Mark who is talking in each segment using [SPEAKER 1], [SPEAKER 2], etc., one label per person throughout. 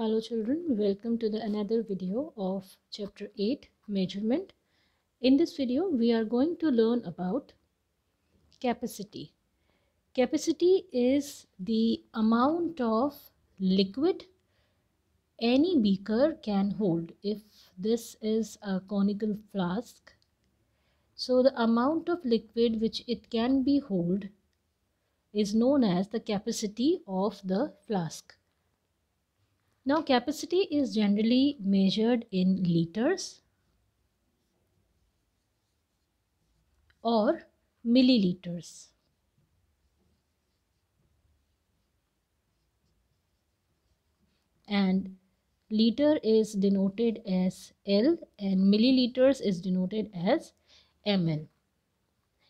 [SPEAKER 1] Hello children, welcome to the another video of chapter 8 measurement. In this video we are going to learn about capacity. Capacity is the amount of liquid any beaker can hold if this is a conical flask. So the amount of liquid which it can be hold is known as the capacity of the flask now capacity is generally measured in liters or milliliters. And liter is denoted as L and milliliters is denoted as ml.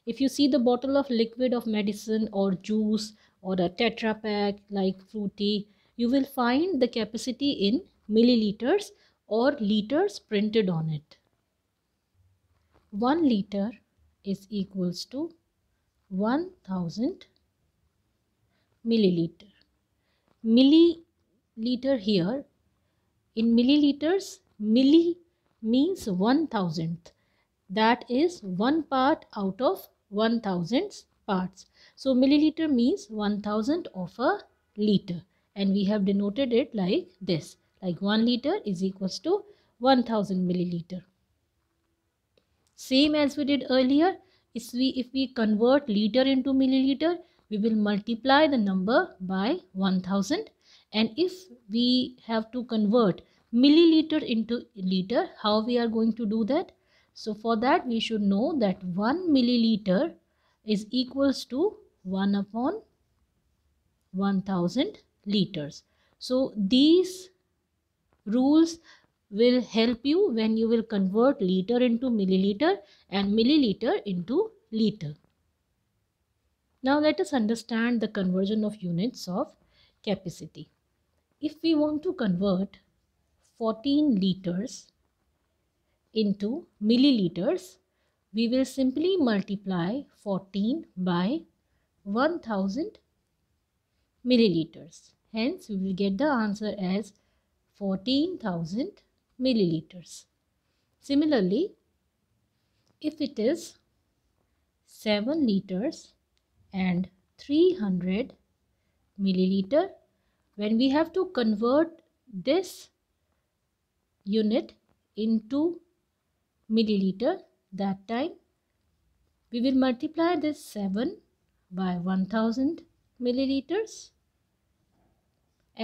[SPEAKER 1] If you see the bottle of liquid of medicine or juice or a tetra pack like fruity you will find the capacity in milliliters or liters printed on it. 1 liter is equals to 1000 milliliter. Milliliter here, in milliliters, milli means one thousandth. That is one part out of 1000 parts. So milliliter means one thousandth of a liter and we have denoted it like this like 1 liter is equals to 1000 milliliter. Same as we did earlier if we, if we convert liter into milliliter we will multiply the number by 1000 and if we have to convert milliliter into liter how we are going to do that so for that we should know that 1 milliliter is equals to 1 upon 1000 liters so these rules will help you when you will convert liter into milliliter and milliliter into liter. Now let us understand the conversion of units of capacity. If we want to convert 14 liters into milliliters, we will simply multiply 14 by 1000 milliliters. Hence, we will get the answer as 14,000 milliliters. Similarly, if it is 7 liters and 300 milliliter, when we have to convert this unit into milliliter, that time we will multiply this 7 by 1000 milliliters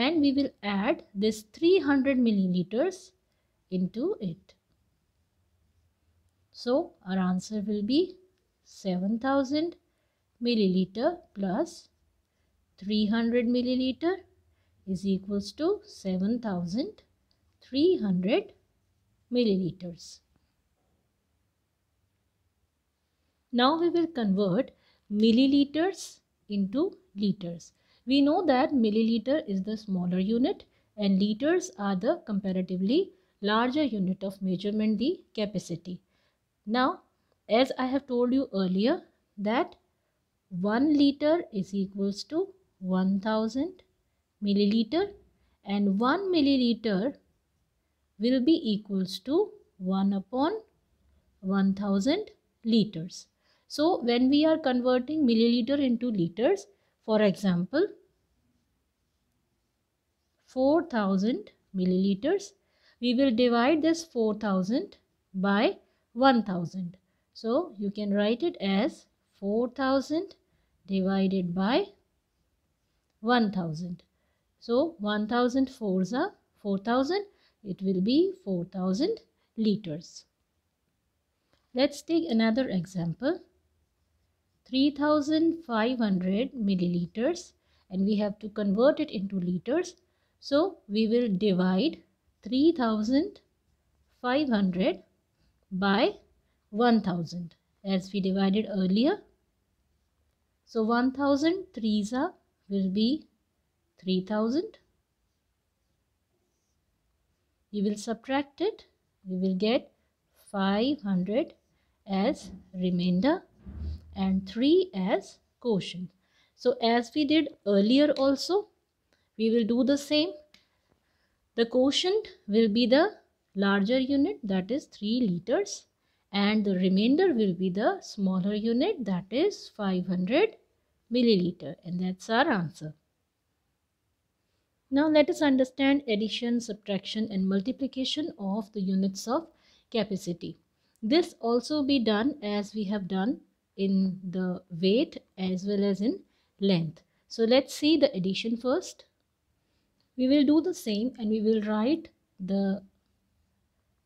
[SPEAKER 1] and we will add this 300 milliliters into it. So our answer will be 7000 milliliter plus 300 milliliter is equals to 7300 milliliters. Now we will convert milliliters into liters. We know that milliliter is the smaller unit and liters are the comparatively larger unit of measurement, the capacity. Now, as I have told you earlier that 1 liter is equals to 1000 milliliter and 1 milliliter will be equals to 1 upon 1000 liters. So when we are converting milliliter into liters, for example, 4000 milliliters, we will divide this 4000 by 1000. So you can write it as 4000 divided by 1000. So 1000 fours are 4000. It will be 4000 liters. Let's take another example. 3500 milliliters and we have to convert it into liters. So we will divide 3500 by 1000 as we divided earlier. So 1000 threes will be 3000. We will subtract it. We will get 500 as remainder and 3 as quotient. So as we did earlier also, we will do the same. The quotient will be the larger unit that is 3 liters and the remainder will be the smaller unit that is 500 milliliter and that's our answer. Now let us understand addition, subtraction and multiplication of the units of capacity. This also be done as we have done in the weight as well as in length. So let's see the addition first. We will do the same and we will write the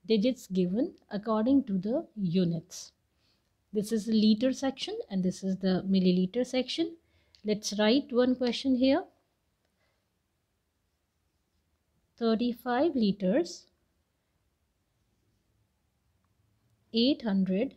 [SPEAKER 1] digits given according to the units. This is the liter section and this is the milliliter section. Let's write one question here. 35 liters 800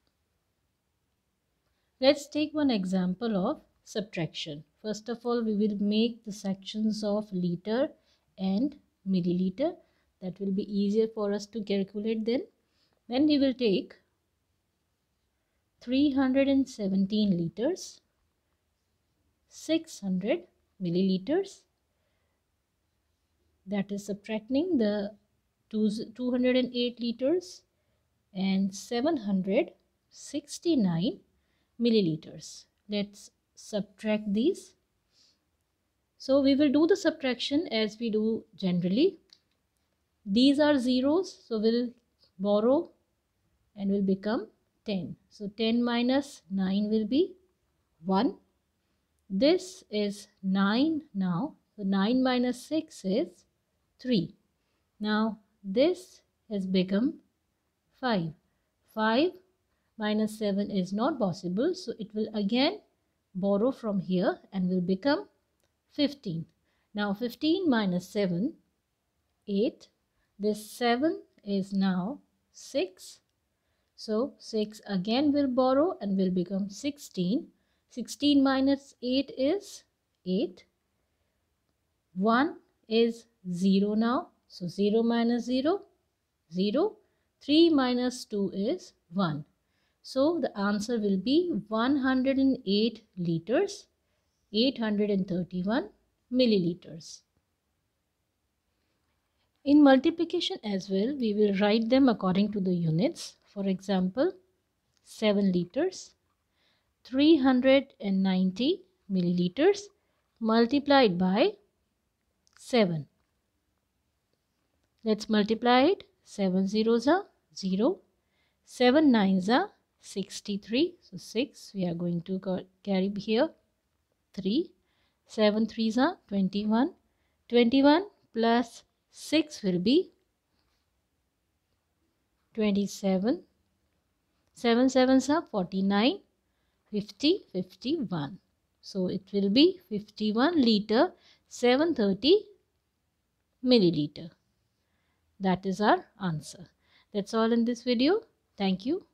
[SPEAKER 1] Let's take one example of subtraction. First of all, we will make the sections of liter and milliliter. That will be easier for us to calculate then. Then we will take 317 liters, 600 milliliters. That is subtracting the 208 liters and 769 milliliters. Let's subtract these. So we will do the subtraction as we do generally. These are zeros, so we'll borrow and will become 10. So 10 minus 9 will be 1. This is 9 now. So 9 minus 6 is 3. Now this has become 5. 5 minus 7 is not possible so it will again borrow from here and will become 15 now 15 minus 7 8 this 7 is now 6 so 6 again will borrow and will become 16 16 minus 8 is 8 1 is 0 now so 0 minus 0 0 3 minus 2 is 1 so the answer will be 108 liters, 831 milliliters. In multiplication as well, we will write them according to the units. For example, 7 liters, 390 milliliters multiplied by 7. Let's multiply it. 7 zeros are 0, 7 nines are 63 so 6 we are going to carry here 3 7 3s are 21 21 plus 6 will be 27 7 7s are 49 50 51 so it will be 51 liter 730 milliliter that is our answer that's all in this video thank you